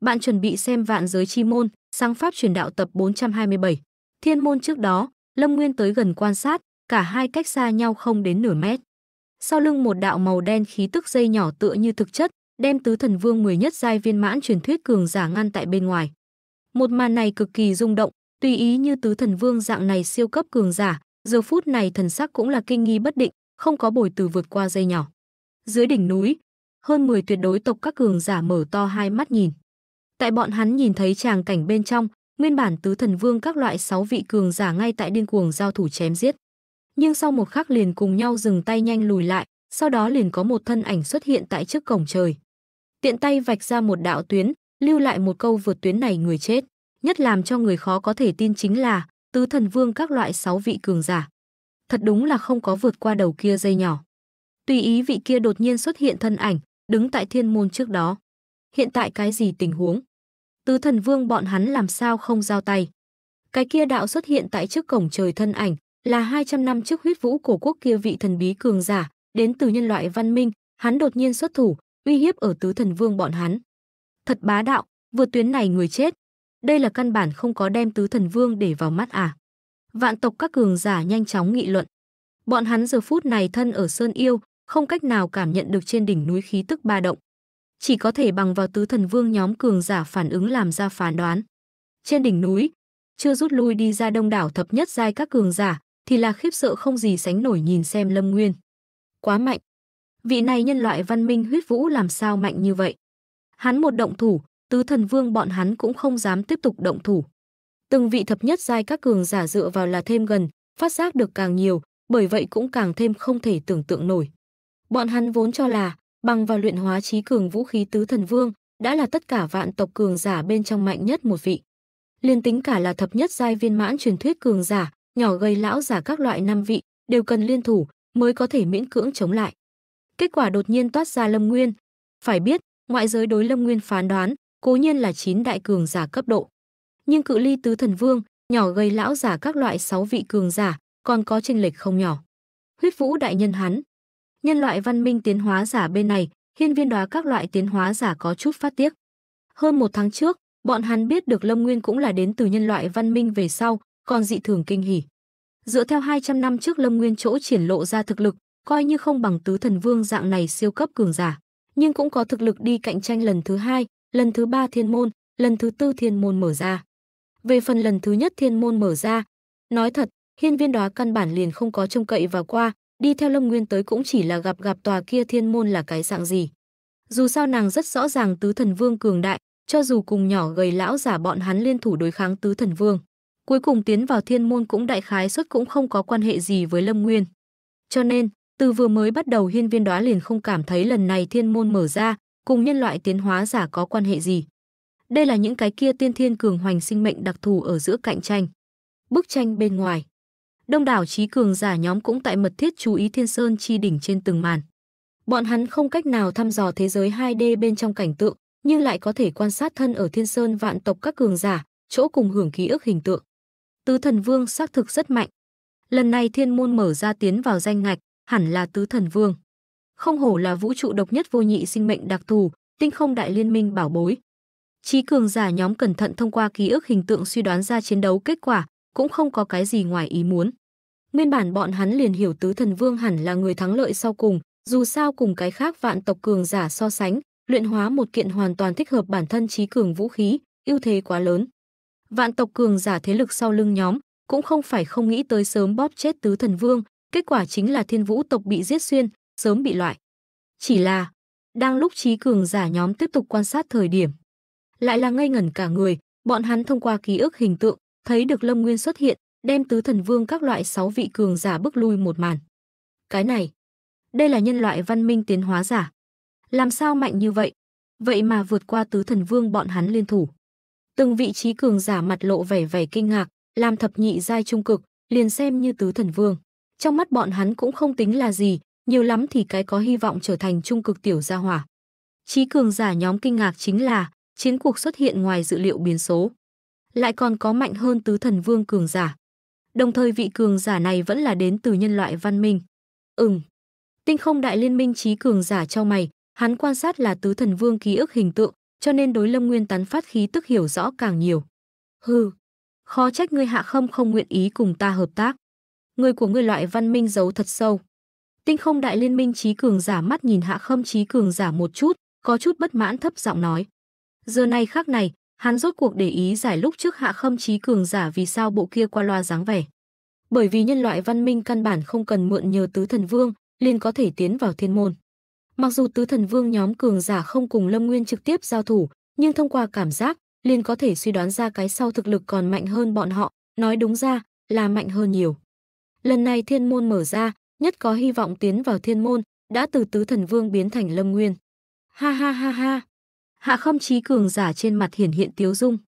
bạn chuẩn bị xem Vạn giới chi môn, Sáng pháp truyền đạo tập 427. Thiên môn trước đó, Lâm Nguyên tới gần quan sát, cả hai cách xa nhau không đến nửa mét. Sau lưng một đạo màu đen khí tức dây nhỏ tựa như thực chất, đem tứ thần vương 10 nhất giai viên mãn truyền thuyết cường giả ngăn tại bên ngoài. Một màn này cực kỳ rung động, tùy ý như tứ thần vương dạng này siêu cấp cường giả, giờ phút này thần sắc cũng là kinh nghi bất định, không có bồi từ vượt qua dây nhỏ. Dưới đỉnh núi, hơn 10 tuyệt đối tộc các cường giả mở to hai mắt nhìn. Tại bọn hắn nhìn thấy tràng cảnh bên trong, nguyên bản tứ thần vương các loại sáu vị cường giả ngay tại điên cuồng giao thủ chém giết. Nhưng sau một khắc liền cùng nhau dừng tay nhanh lùi lại, sau đó liền có một thân ảnh xuất hiện tại trước cổng trời. Tiện tay vạch ra một đạo tuyến, lưu lại một câu vượt tuyến này người chết. Nhất làm cho người khó có thể tin chính là tứ thần vương các loại sáu vị cường giả. Thật đúng là không có vượt qua đầu kia dây nhỏ. Tùy ý vị kia đột nhiên xuất hiện thân ảnh, đứng tại thiên môn trước đó. Hiện tại cái gì tình huống? tứ thần vương bọn hắn làm sao không giao tay. Cái kia đạo xuất hiện tại trước cổng trời thân ảnh, là 200 năm trước huyết vũ cổ quốc kia vị thần bí cường giả, đến từ nhân loại văn minh, hắn đột nhiên xuất thủ, uy hiếp ở tứ thần vương bọn hắn. Thật bá đạo, vượt tuyến này người chết. Đây là căn bản không có đem tứ thần vương để vào mắt à. Vạn tộc các cường giả nhanh chóng nghị luận. Bọn hắn giờ phút này thân ở Sơn Yêu, không cách nào cảm nhận được trên đỉnh núi khí tức ba động chỉ có thể bằng vào tứ thần vương nhóm cường giả phản ứng làm ra phán đoán. Trên đỉnh núi, chưa rút lui đi ra đông đảo thập nhất giai các cường giả, thì là khiếp sợ không gì sánh nổi nhìn xem Lâm Nguyên. Quá mạnh. Vị này nhân loại văn minh huyết vũ làm sao mạnh như vậy? Hắn một động thủ, tứ thần vương bọn hắn cũng không dám tiếp tục động thủ. Từng vị thập nhất giai các cường giả dựa vào là thêm gần, phát giác được càng nhiều, bởi vậy cũng càng thêm không thể tưởng tượng nổi. Bọn hắn vốn cho là bằng vào luyện hóa trí cường vũ khí tứ thần vương, đã là tất cả vạn tộc cường giả bên trong mạnh nhất một vị. Liên tính cả là thập nhất giai viên mãn truyền thuyết cường giả, nhỏ gây lão giả các loại năm vị, đều cần liên thủ mới có thể miễn cưỡng chống lại. Kết quả đột nhiên toát ra Lâm Nguyên. Phải biết, ngoại giới đối Lâm Nguyên phán đoán, cố nhiên là chín đại cường giả cấp độ. Nhưng cự ly tứ thần vương, nhỏ gây lão giả các loại sáu vị cường giả, còn có tranh lệch không nhỏ. Huyết Vũ đại nhân hắn, Nhân loại văn minh tiến hóa giả bên này, hiên viên đoá các loại tiến hóa giả có chút phát tiếc. Hơn một tháng trước, bọn hắn biết được Lâm Nguyên cũng là đến từ nhân loại văn minh về sau, còn dị thường kinh hỉ. Dựa theo 200 năm trước Lâm Nguyên chỗ triển lộ ra thực lực, coi như không bằng tứ thần vương dạng này siêu cấp cường giả, nhưng cũng có thực lực đi cạnh tranh lần thứ hai, lần thứ ba thiên môn, lần thứ tư thiên môn mở ra. Về phần lần thứ nhất thiên môn mở ra, nói thật, hiên viên đó căn bản liền không có trông cậy vào qua, đi theo Lâm Nguyên tới cũng chỉ là gặp gặp tòa kia thiên môn là cái dạng gì. Dù sao nàng rất rõ ràng tứ thần vương cường đại, cho dù cùng nhỏ gầy lão giả bọn hắn liên thủ đối kháng tứ thần vương. Cuối cùng tiến vào thiên môn cũng đại khái suất cũng không có quan hệ gì với Lâm Nguyên. Cho nên, từ vừa mới bắt đầu hiên viên đoá liền không cảm thấy lần này thiên môn mở ra, cùng nhân loại tiến hóa giả có quan hệ gì. Đây là những cái kia tiên thiên cường hoành sinh mệnh đặc thù ở giữa cạnh tranh. Bức tranh bên ngoài Đông đảo trí cường giả nhóm cũng tại mật thiết chú ý Thiên Sơn chi đỉnh trên từng màn. Bọn hắn không cách nào thăm dò thế giới 2D bên trong cảnh tượng, nhưng lại có thể quan sát thân ở Thiên Sơn vạn tộc các cường giả, chỗ cùng hưởng ký ức hình tượng. Tứ Thần Vương xác thực rất mạnh. Lần này Thiên Môn mở ra tiến vào danh ngạch, hẳn là Tứ Thần Vương. Không hổ là vũ trụ độc nhất vô nhị sinh mệnh đặc thù, tinh không đại liên minh bảo bối. Trí cường giả nhóm cẩn thận thông qua ký ức hình tượng suy đoán ra chiến đấu kết quả, cũng không có cái gì ngoài ý muốn. Nguyên bản bọn hắn liền hiểu tứ thần vương hẳn là người thắng lợi sau cùng, dù sao cùng cái khác vạn tộc cường giả so sánh, luyện hóa một kiện hoàn toàn thích hợp bản thân trí cường vũ khí, ưu thế quá lớn. Vạn tộc cường giả thế lực sau lưng nhóm, cũng không phải không nghĩ tới sớm bóp chết tứ thần vương, kết quả chính là thiên vũ tộc bị giết xuyên, sớm bị loại. Chỉ là, đang lúc trí cường giả nhóm tiếp tục quan sát thời điểm. Lại là ngây ngẩn cả người, bọn hắn thông qua ký ức hình tượng, thấy được Lâm Nguyên xuất hiện, đem tứ thần vương các loại sáu vị cường giả bước lui một màn. Cái này, đây là nhân loại văn minh tiến hóa giả. Làm sao mạnh như vậy? Vậy mà vượt qua tứ thần vương bọn hắn liên thủ. Từng vị trí cường giả mặt lộ vẻ vẻ kinh ngạc, làm thập nhị giai trung cực, liền xem như tứ thần vương. Trong mắt bọn hắn cũng không tính là gì, nhiều lắm thì cái có hy vọng trở thành trung cực tiểu gia hỏa. Trí cường giả nhóm kinh ngạc chính là chiến cuộc xuất hiện ngoài dự liệu biến số. Lại còn có mạnh hơn tứ thần vương cường giả. Đồng thời vị cường giả này vẫn là đến từ nhân loại văn minh. Ừm. Tinh không đại liên minh trí cường giả cho mày, hắn quan sát là tứ thần vương ký ức hình tượng, cho nên đối lâm nguyên tán phát khí tức hiểu rõ càng nhiều. Hừ, khó trách ngươi hạ khâm không nguyện ý cùng ta hợp tác. Người của ngươi loại văn minh giấu thật sâu. Tinh không đại liên minh trí cường giả mắt nhìn hạ khâm trí cường giả một chút, có chút bất mãn thấp giọng nói. Giờ này khác này, Hắn rốt cuộc để ý giải lúc trước Hạ Khâm Chí cường giả vì sao bộ kia qua loa dáng vẻ. Bởi vì nhân loại văn minh căn bản không cần mượn nhờ tứ thần vương, liền có thể tiến vào thiên môn. Mặc dù tứ thần vương nhóm cường giả không cùng Lâm Nguyên trực tiếp giao thủ, nhưng thông qua cảm giác, liền có thể suy đoán ra cái sau thực lực còn mạnh hơn bọn họ, nói đúng ra là mạnh hơn nhiều. Lần này thiên môn mở ra, nhất có hy vọng tiến vào thiên môn, đã từ tứ thần vương biến thành Lâm Nguyên. Ha ha ha ha, Hạ Khâm Chí cường giả trên mặt hiển hiện tiếu dung.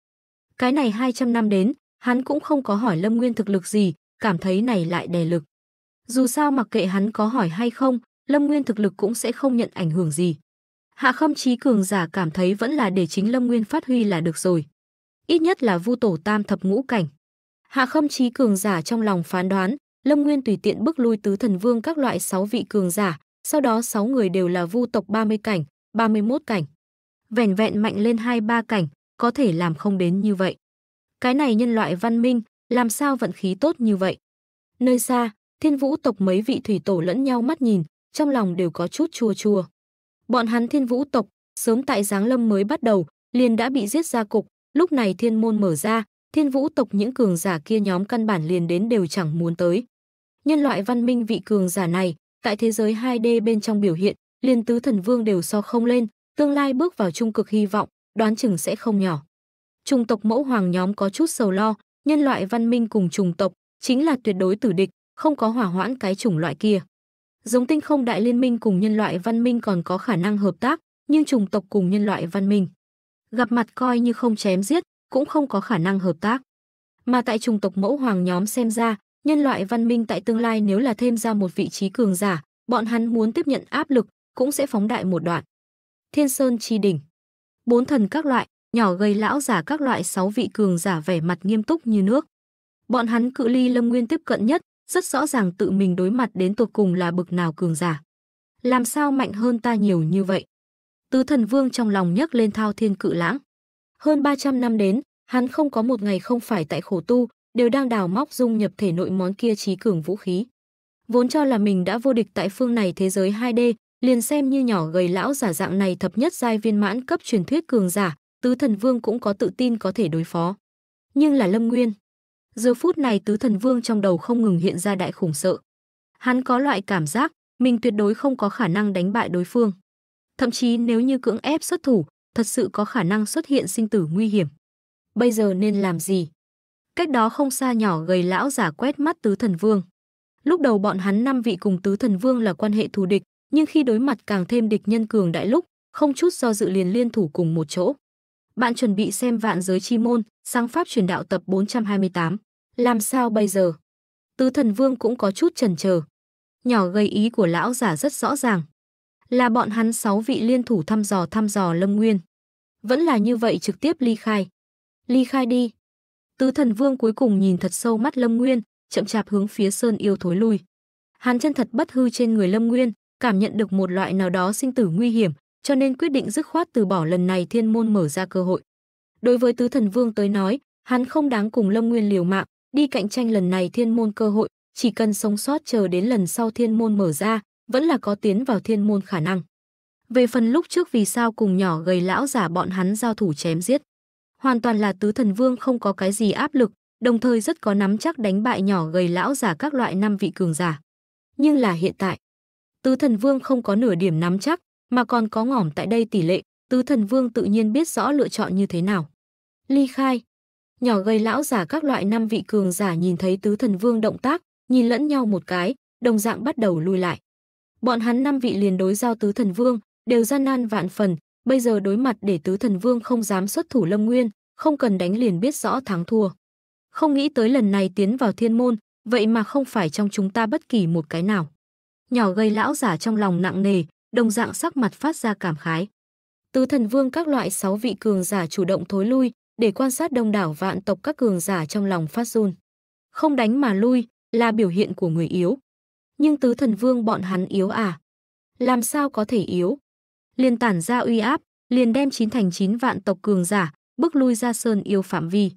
Cái này 200 năm đến, hắn cũng không có hỏi Lâm Nguyên thực lực gì, cảm thấy này lại đè lực. Dù sao mặc kệ hắn có hỏi hay không, Lâm Nguyên thực lực cũng sẽ không nhận ảnh hưởng gì. Hạ Khâm Chí cường giả cảm thấy vẫn là để chính Lâm Nguyên phát huy là được rồi. Ít nhất là Vu Tổ Tam thập ngũ cảnh. Hạ Khâm Chí cường giả trong lòng phán đoán, Lâm Nguyên tùy tiện bước lui tứ thần vương các loại sáu vị cường giả, sau đó sáu người đều là vu tộc 30 cảnh, 31 cảnh vẻn vẹn mạnh lên hai ba cảnh, có thể làm không đến như vậy. Cái này nhân loại văn minh, làm sao vận khí tốt như vậy? Nơi xa, thiên vũ tộc mấy vị thủy tổ lẫn nhau mắt nhìn, trong lòng đều có chút chua chua. Bọn hắn thiên vũ tộc, sớm tại Giáng Lâm mới bắt đầu, liền đã bị giết ra cục, lúc này thiên môn mở ra, thiên vũ tộc những cường giả kia nhóm căn bản liền đến đều chẳng muốn tới. Nhân loại văn minh vị cường giả này, tại thế giới 2D bên trong biểu hiện, liền tứ thần vương đều so không lên, tương lai bước vào trung cực hy vọng, đoán chừng sẽ không nhỏ. Trùng tộc mẫu hoàng nhóm có chút sầu lo, nhân loại văn minh cùng trùng tộc chính là tuyệt đối tử địch, không có hỏa hoãn cái chủng loại kia. Giống tinh không đại liên minh cùng nhân loại văn minh còn có khả năng hợp tác, nhưng trùng tộc cùng nhân loại văn minh gặp mặt coi như không chém giết, cũng không có khả năng hợp tác. Mà tại trùng tộc mẫu hoàng nhóm xem ra, nhân loại văn minh tại tương lai nếu là thêm ra một vị trí cường giả, bọn hắn muốn tiếp nhận áp lực cũng sẽ phóng đại một đoạn. Thiên Sơn Chi Đỉnh. Bốn thần các loại, nhỏ gây lão giả các loại sáu vị cường giả vẻ mặt nghiêm túc như nước. Bọn hắn cự ly Lâm Nguyên tiếp cận nhất, rất rõ ràng tự mình đối mặt đến tuột cùng là bực nào cường giả. Làm sao mạnh hơn ta nhiều như vậy? Tứ thần vương trong lòng nhấc lên thao thiên cự lãng. Hơn 300 năm đến, hắn không có một ngày không phải tại khổ tu, đều đang đào móc dung nhập thể nội món kia trí cường vũ khí. Vốn cho là mình đã vô địch tại phương này thế giới 2D, liền xem như nhỏ gầy lão giả dạng này thập nhất giai viên mãn cấp truyền thuyết cường giả, tứ thần vương cũng có tự tin có thể đối phó. Nhưng là Lâm Nguyên. Giờ phút này tứ thần vương trong đầu không ngừng hiện ra đại khủng sợ. Hắn có loại cảm giác, mình tuyệt đối không có khả năng đánh bại đối phương. Thậm chí nếu như cưỡng ép xuất thủ, thật sự có khả năng xuất hiện sinh tử nguy hiểm. Bây giờ nên làm gì? Cách đó không xa nhỏ gầy lão giả quét mắt tứ thần vương. Lúc đầu bọn hắn năm vị cùng tứ thần vương là quan hệ thù địch, nhưng khi đối mặt càng thêm địch nhân cường đại lúc, không chút do dự liền liên thủ cùng một chỗ. Bạn chuẩn bị xem Vạn Giới Chi Môn, Sang Pháp Truyền Đạo tập 428. Làm sao bây giờ? Tứ Thần Vương cũng có chút chần chờ. Nhỏ gây ý của lão giả rất rõ ràng. Là bọn hắn sáu vị liên thủ thăm dò thăm dò Lâm Nguyên. Vẫn là như vậy trực tiếp ly khai. Ly khai đi. Tứ Thần Vương cuối cùng nhìn thật sâu mắt Lâm Nguyên, chậm chạp hướng phía Sơn Yêu thối lui. Hắn chân thật bất hư trên người Lâm Nguyên, cảm nhận được một loại nào đó sinh tử nguy hiểm, cho nên quyết định dứt khoát từ bỏ lần này thiên môn mở ra cơ hội. Đối với Tứ Thần Vương tới nói, hắn không đáng cùng Lâm Nguyên liều mạng, đi cạnh tranh lần này thiên môn cơ hội, chỉ cần sống sót chờ đến lần sau thiên môn mở ra, vẫn là có tiến vào thiên môn khả năng. Về phần lúc trước vì sao cùng nhỏ gầy lão giả bọn hắn giao thủ chém giết, hoàn toàn là Tứ Thần Vương không có cái gì áp lực, đồng thời rất có nắm chắc đánh bại nhỏ gầy lão giả các loại năm vị cường giả. Nhưng là hiện tại, tứ thần vương không có nửa điểm nắm chắc, mà còn có ngỏm tại đây tỷ lệ, tứ thần vương tự nhiên biết rõ lựa chọn như thế nào. Ly khai, nhỏ gây lão giả các loại năm vị cường giả nhìn thấy tứ thần vương động tác, nhìn lẫn nhau một cái, đồng dạng bắt đầu lui lại. Bọn hắn năm vị liền đối giao tứ thần vương, đều gian nan vạn phần, bây giờ đối mặt để tứ thần vương không dám xuất thủ lâm nguyên, không cần đánh liền biết rõ thắng thua. Không nghĩ tới lần này tiến vào thiên môn, vậy mà không phải trong chúng ta bất kỳ một cái nào nhỏ gây lão giả trong lòng nặng nề, đồng dạng sắc mặt phát ra cảm khái. Tứ thần vương các loại sáu vị cường giả chủ động thối lui, để quan sát đông đảo vạn tộc các cường giả trong lòng phát run. Không đánh mà lui là biểu hiện của người yếu. Nhưng tứ thần vương bọn hắn yếu à? Làm sao có thể yếu? Liền tản ra uy áp, liền đem chín thành chín vạn tộc cường giả, bước lui ra sơn yêu phạm vi.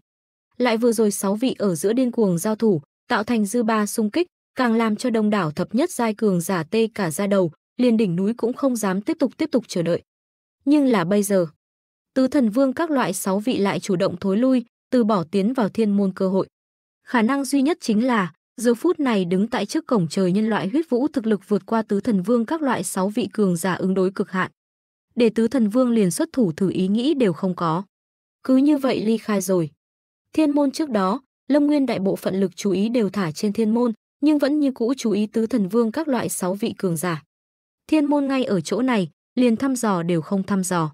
Lại vừa rồi sáu vị ở giữa điên cuồng giao thủ, tạo thành dư ba xung kích, càng làm cho đông đảo thập nhất giai cường giả tê cả ra đầu, liền đỉnh núi cũng không dám tiếp tục tiếp tục chờ đợi. Nhưng là bây giờ, tứ thần vương các loại sáu vị lại chủ động thối lui, từ bỏ tiến vào thiên môn cơ hội. Khả năng duy nhất chính là, giờ phút này đứng tại trước cổng trời nhân loại huyết vũ thực lực vượt qua tứ thần vương các loại sáu vị cường giả ứng đối cực hạn. Để tứ thần vương liền xuất thủ thử ý nghĩ đều không có. Cứ như vậy ly khai rồi. Thiên môn trước đó, Lâm Nguyên đại bộ phận lực chú ý đều thả trên thiên môn, nhưng vẫn như cũ chú ý tứ thần vương các loại sáu vị cường giả. Thiên môn ngay ở chỗ này, liền thăm dò đều không thăm dò.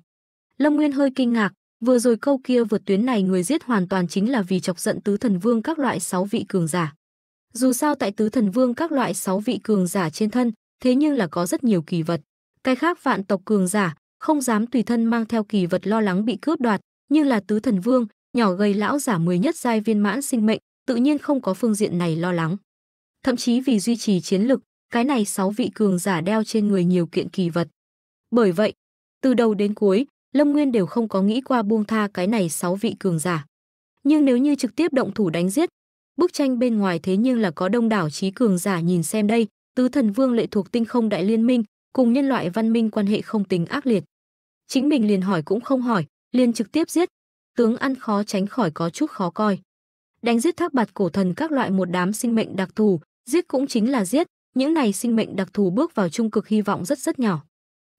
Lâm Nguyên hơi kinh ngạc, vừa rồi câu kia vượt tuyến này người giết hoàn toàn chính là vì chọc giận tứ thần vương các loại sáu vị cường giả. Dù sao tại tứ thần vương các loại sáu vị cường giả trên thân, thế nhưng là có rất nhiều kỳ vật. Cái khác vạn tộc cường giả, không dám tùy thân mang theo kỳ vật lo lắng bị cướp đoạt, nhưng là tứ thần vương, nhỏ gầy lão giả mười nhất giai viên mãn sinh mệnh, tự nhiên không có phương diện này lo lắng. Thậm chí vì duy trì chiến lực, cái này sáu vị cường giả đeo trên người nhiều kiện kỳ vật. Bởi vậy, từ đầu đến cuối, Lâm Nguyên đều không có nghĩ qua buông tha cái này sáu vị cường giả. Nhưng nếu như trực tiếp động thủ đánh giết, bức tranh bên ngoài thế nhưng là có đông đảo trí cường giả nhìn xem đây, tứ thần vương lệ thuộc tinh không đại liên minh, cùng nhân loại văn minh quan hệ không tính ác liệt. Chính mình liền hỏi cũng không hỏi, liền trực tiếp giết, tướng ăn khó tránh khỏi có chút khó coi. Đánh giết thác bạt cổ thần các loại một đám sinh mệnh đặc thù, Giết cũng chính là giết, những này sinh mệnh đặc thù bước vào trung cực hy vọng rất rất nhỏ.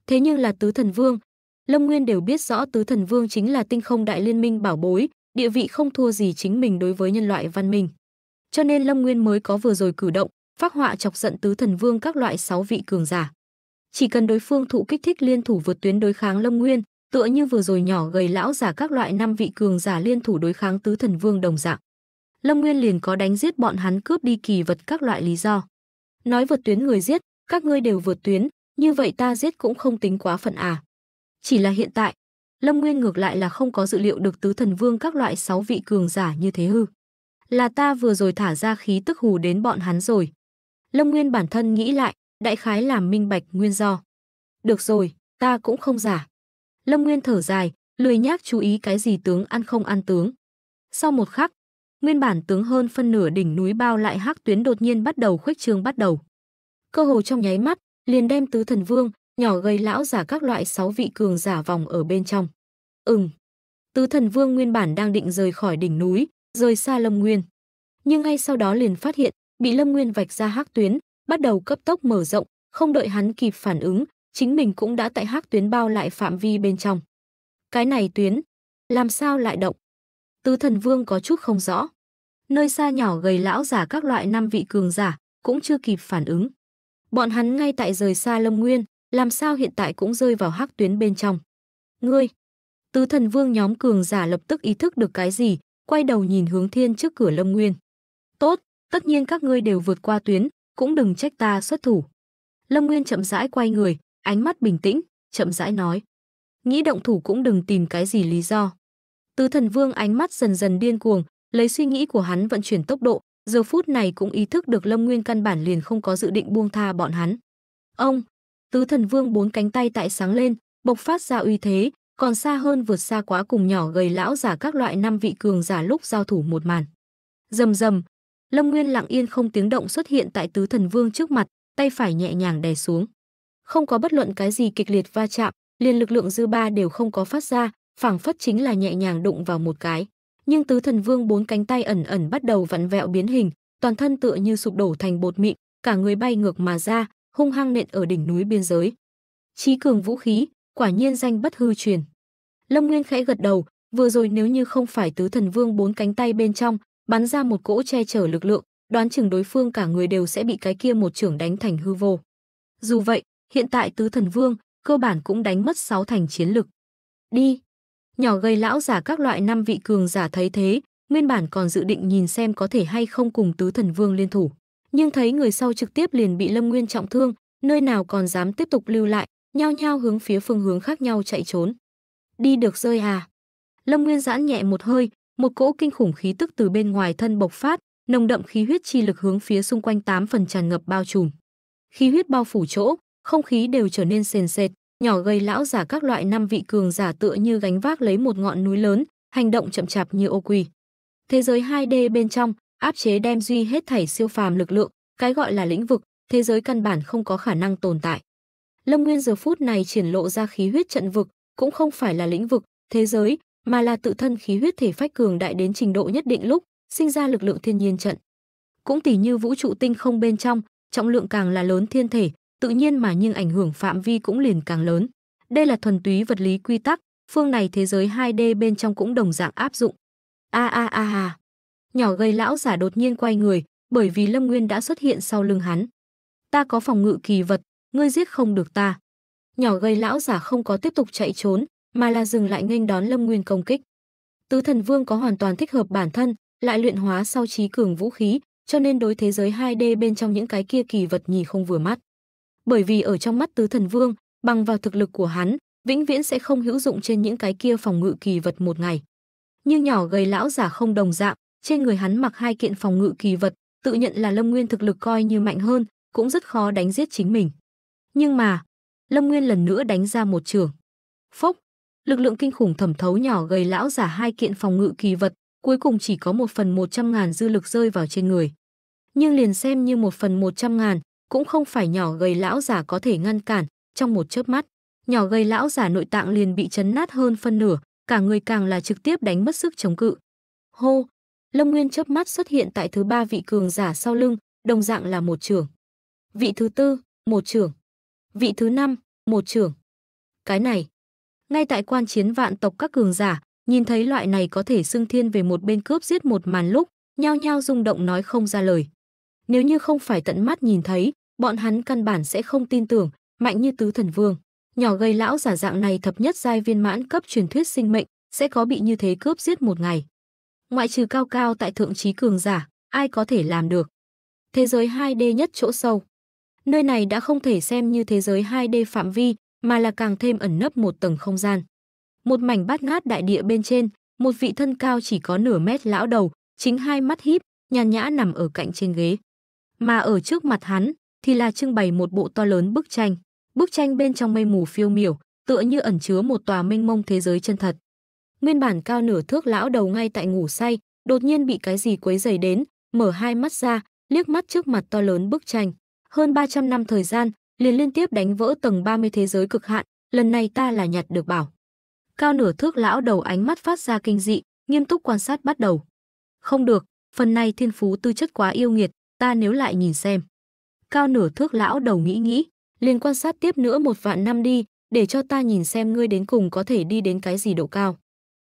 Thế nhưng là Tứ Thần Vương, Lâm Nguyên đều biết rõ Tứ Thần Vương chính là tinh không đại liên minh bảo bối, địa vị không thua gì chính mình đối với nhân loại văn minh. Cho nên Lâm Nguyên mới có vừa rồi cử động, phác họa chọc giận Tứ Thần Vương các loại sáu vị cường giả. Chỉ cần đối phương thụ kích thích liên thủ vượt tuyến đối kháng Lâm Nguyên, tựa như vừa rồi nhỏ gầy lão giả các loại năm vị cường giả liên thủ đối kháng Tứ Thần Vương đồng dạng. Lâm Nguyên liền có đánh giết bọn hắn cướp đi kỳ vật các loại lý do. Nói vượt tuyến người giết, các ngươi đều vượt tuyến, như vậy ta giết cũng không tính quá phận à. Chỉ là hiện tại, Lâm Nguyên ngược lại là không có dự liệu được tứ thần vương các loại sáu vị cường giả như thế hư. Là ta vừa rồi thả ra khí tức hù đến bọn hắn rồi. Lâm Nguyên bản thân nghĩ lại, đại khái làm minh bạch nguyên do. Được rồi, ta cũng không giả. Lâm Nguyên thở dài, lười nhác chú ý cái gì tướng ăn không ăn tướng. Sau một khắc, Nguyên bản tướng hơn phân nửa đỉnh núi bao lại hắc tuyến đột nhiên bắt đầu khuếch trương bắt đầu. Cơ hồ trong nháy mắt, liền đem tứ thần vương, nhỏ gầy lão giả các loại sáu vị cường giả vòng ở bên trong. Ừm. Tứ thần vương nguyên bản đang định rời khỏi đỉnh núi, rời xa Lâm Nguyên. Nhưng ngay sau đó liền phát hiện, bị Lâm Nguyên vạch ra hắc tuyến, bắt đầu cấp tốc mở rộng, không đợi hắn kịp phản ứng, chính mình cũng đã tại hắc tuyến bao lại phạm vi bên trong. Cái này tuyến, làm sao lại động? tứ thần vương có chút không rõ. Nơi xa nhỏ gầy lão giả các loại năm vị cường giả, cũng chưa kịp phản ứng. Bọn hắn ngay tại rời xa Lâm Nguyên, làm sao hiện tại cũng rơi vào hắc tuyến bên trong. Ngươi! Tứ thần vương nhóm cường giả lập tức ý thức được cái gì, quay đầu nhìn hướng thiên trước cửa Lâm Nguyên. Tốt, tất nhiên các ngươi đều vượt qua tuyến, cũng đừng trách ta xuất thủ. Lâm Nguyên chậm rãi quay người, ánh mắt bình tĩnh, chậm rãi nói. Nghĩ động thủ cũng đừng tìm cái gì lý do. Tứ thần vương ánh mắt dần dần điên cuồng, lấy suy nghĩ của hắn vận chuyển tốc độ, giờ phút này cũng ý thức được Lâm Nguyên căn bản liền không có dự định buông tha bọn hắn. Ông, tứ thần vương bốn cánh tay tại sáng lên, bộc phát ra uy thế, còn xa hơn vượt xa quá cùng nhỏ gầy lão giả các loại năm vị cường giả lúc giao thủ một màn. Rầm rầm, Lâm Nguyên lặng yên không tiếng động xuất hiện tại tứ thần vương trước mặt, tay phải nhẹ nhàng đè xuống. Không có bất luận cái gì kịch liệt va chạm, liền lực lượng dư ba đều không có phát ra, phảng phất chính là nhẹ nhàng đụng vào một cái. Nhưng tứ thần vương bốn cánh tay ẩn ẩn bắt đầu vặn vẹo biến hình, toàn thân tựa như sụp đổ thành bột mịn, cả người bay ngược mà ra, hung hăng nện ở đỉnh núi biên giới. Chí cường vũ khí, quả nhiên danh bất hư truyền. Lâm Nguyên khẽ gật đầu, vừa rồi nếu như không phải tứ thần vương bốn cánh tay bên trong, bắn ra một cỗ che chở lực lượng, đoán chừng đối phương cả người đều sẽ bị cái kia một trưởng đánh thành hư vô. Dù vậy, hiện tại tứ thần vương cơ bản cũng đánh mất sáu thành chiến lực. Đi, Nhỏ gây lão giả các loại năm vị cường giả thấy thế, nguyên bản còn dự định nhìn xem có thể hay không cùng tứ thần vương liên thủ. Nhưng thấy người sau trực tiếp liền bị Lâm Nguyên trọng thương, nơi nào còn dám tiếp tục lưu lại, nhao nhao hướng phía phương hướng khác nhau chạy trốn. Đi được rơi à? Lâm Nguyên giãn nhẹ một hơi, một cỗ kinh khủng khí tức từ bên ngoài thân bộc phát, nồng đậm khí huyết chi lực hướng phía xung quanh tám phần tràn ngập bao trùm. Khí huyết bao phủ chỗ, không khí đều trở nên sền sệt, nhỏ gầy lão giả các loại năm vị cường giả tựa như gánh vác lấy một ngọn núi lớn, hành động chậm chạp như ô quỳ. Thế giới 2D bên trong, áp chế đem duy hết thảy siêu phàm lực lượng, cái gọi là lĩnh vực, thế giới căn bản không có khả năng tồn tại. Lâm Nguyên giờ phút này triển lộ ra khí huyết trận vực, cũng không phải là lĩnh vực, thế giới, mà là tự thân khí huyết thể phách cường đại đến trình độ nhất định lúc, sinh ra lực lượng thiên nhiên trận. Cũng tỉ như vũ trụ tinh không bên trong, trọng lượng càng là lớn thiên thể, tự nhiên mà nhưng ảnh hưởng phạm vi cũng liền càng lớn. Đây là thuần túy vật lý quy tắc, phương này thế giới 2D bên trong cũng đồng dạng áp dụng. A a a a. Nhỏ gây lão giả đột nhiên quay người, bởi vì Lâm Nguyên đã xuất hiện sau lưng hắn. Ta có phòng ngự kỳ vật, ngươi giết không được ta. Nhỏ gây lão giả không có tiếp tục chạy trốn, mà là dừng lại nghênh đón Lâm Nguyên công kích. Tứ thần vương có hoàn toàn thích hợp bản thân, lại luyện hóa sau trí cường vũ khí, cho nên đối thế giới 2D bên trong những cái kia kỳ vật nhì không vừa mắt bởi vì ở trong mắt tứ thần vương bằng vào thực lực của hắn vĩnh viễn sẽ không hữu dụng trên những cái kia phòng ngự kỳ vật một ngày như nhỏ gầy lão giả không đồng dạng trên người hắn mặc hai kiện phòng ngự kỳ vật tự nhận là lâm nguyên thực lực coi như mạnh hơn cũng rất khó đánh giết chính mình nhưng mà lâm nguyên lần nữa đánh ra một trường phốc lực lượng kinh khủng thẩm thấu nhỏ gầy lão giả hai kiện phòng ngự kỳ vật cuối cùng chỉ có một phần một trăm ngàn dư lực rơi vào trên người nhưng liền xem như một phần một trăm ngàn cũng không phải nhỏ gầy lão giả có thể ngăn cản, trong một chớp mắt, nhỏ gầy lão giả nội tạng liền bị chấn nát hơn phân nửa, cả người càng là trực tiếp đánh mất sức chống cự. Hô, Lâm Nguyên chớp mắt xuất hiện tại thứ ba vị cường giả sau lưng, đồng dạng là một trưởng. Vị thứ tư, một trưởng. Vị thứ năm, một trưởng. Cái này, ngay tại quan chiến vạn tộc các cường giả, nhìn thấy loại này có thể xưng thiên về một bên cướp giết một màn lúc, nhao nhao rung động nói không ra lời. Nếu như không phải tận mắt nhìn thấy, bọn hắn căn bản sẽ không tin tưởng, mạnh như tứ thần vương. Nhỏ gây lão giả dạng này thập nhất giai viên mãn cấp truyền thuyết sinh mệnh, sẽ có bị như thế cướp giết một ngày. Ngoại trừ cao cao tại thượng trí cường giả, ai có thể làm được. Thế giới 2D nhất chỗ sâu. Nơi này đã không thể xem như thế giới 2D phạm vi, mà là càng thêm ẩn nấp một tầng không gian. Một mảnh bát ngát đại địa bên trên, một vị thân cao chỉ có nửa mét lão đầu, chính hai mắt híp, nhàn nhã nằm ở cạnh trên ghế. Mà ở trước mặt hắn, thì là trưng bày một bộ to lớn bức tranh. Bức tranh bên trong mây mù phiêu miểu, tựa như ẩn chứa một tòa mênh mông thế giới chân thật. Nguyên bản cao nửa thước lão đầu ngay tại ngủ say, đột nhiên bị cái gì quấy dày đến, mở hai mắt ra, liếc mắt trước mặt to lớn bức tranh. Hơn 300 năm thời gian, liền liên tiếp đánh vỡ tầng 30 thế giới cực hạn, lần này ta là nhặt được bảo. Cao nửa thước lão đầu ánh mắt phát ra kinh dị, nghiêm túc quan sát bắt đầu. Không được, phần này thiên phú tư chất quá yêu nghiệt, ta nếu lại nhìn xem cao nửa thước lão đầu nghĩ nghĩ, liền quan sát tiếp nữa một vạn năm đi, để cho ta nhìn xem ngươi đến cùng có thể đi đến cái gì độ cao.